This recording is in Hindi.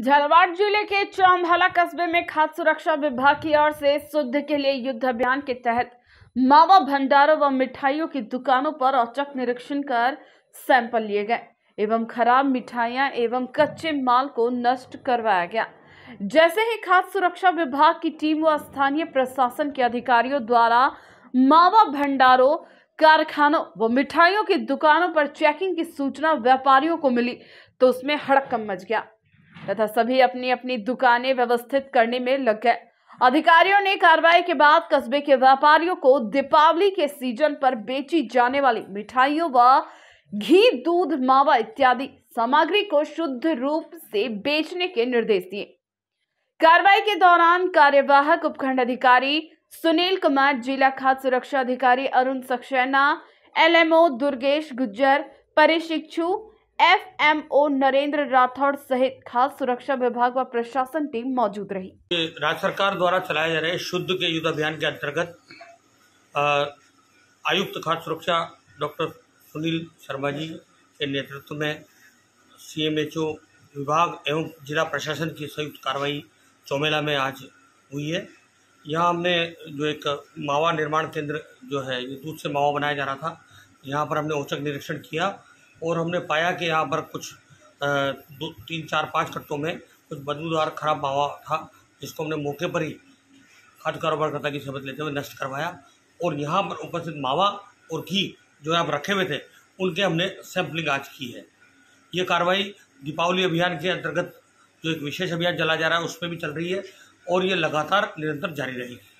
झालावाड़ जिले के चौंभाला कस्बे में खाद्य सुरक्षा विभाग की ओर से शुद्ध के लिए युद्ध अभियान के तहत मावा भंडारों व मिठाइयों की दुकानों पर औचक निरीक्षण कर सैंपल लिए गए एवं खराब मिठाइयां एवं कच्चे माल को नष्ट करवाया गया जैसे ही खाद्य सुरक्षा विभाग की टीम व स्थानीय प्रशासन के अधिकारियों द्वारा मावा भंडारों कारखानों व मिठाइयों की दुकानों पर चेकिंग की सूचना व्यापारियों को मिली तो उसमें हड़कम मच गया तथा सभी अपनी अपनी दुकानें व्यवस्थित करने में लग गए अधिकारियों ने कार्रवाई के बाद कस्बे के व्यापारियों को दीपावली के सीजन पर बेची जाने वाली मिठाइयों व घी दूध मावा इत्यादि सामग्री को शुद्ध रूप से बेचने के निर्देश दिए कार्रवाई के दौरान कार्यवाहक उपखंड अधिकारी सुनील कुमार जिला खाद्य सुरक्षा अधिकारी अरुण सक्सेना एलएमओ दुर्गेश गुज्जर परिशिक्षु एफएमओ नरेंद्र राठौड़ सहित खास सुरक्षा विभाग व प्रशासन टीम मौजूद रही राज्य सरकार द्वारा चलाए जा रहे शुद्ध के युद्ध अभियान के अंतर्गत आयुक्त खाद्य सुरक्षा डॉक्टर सुनील शर्मा जी के नेतृत्व में सीएमएचओ विभाग एवं जिला प्रशासन की संयुक्त कार्रवाई चौमेला में आज हुई है यहाँ हमने जो एक मावा निर्माण केंद्र जो है ये दूध से मावा बनाया जा रहा था यहाँ पर हमने औचक निरीक्षण किया और हमने पाया कि यहाँ पर कुछ दो तीन चार पाँच कट्टों में कुछ बदबूदार खराब मावा था जिसको हमने मौके पर ही खाद कारोबारकर्ता की शपथ लेते हुए नष्ट करवाया और यहाँ पर उपस्थित मावा और घी जो यहाँ रखे हुए थे उनके हमने सैम्पलिंग आज की है ये कार्रवाई दीपावली अभियान के अंतर्गत जो एक विशेष अभियान चला जा रहा है उसमें भी चल रही है और ये लगातार निरंतर जारी रहेगी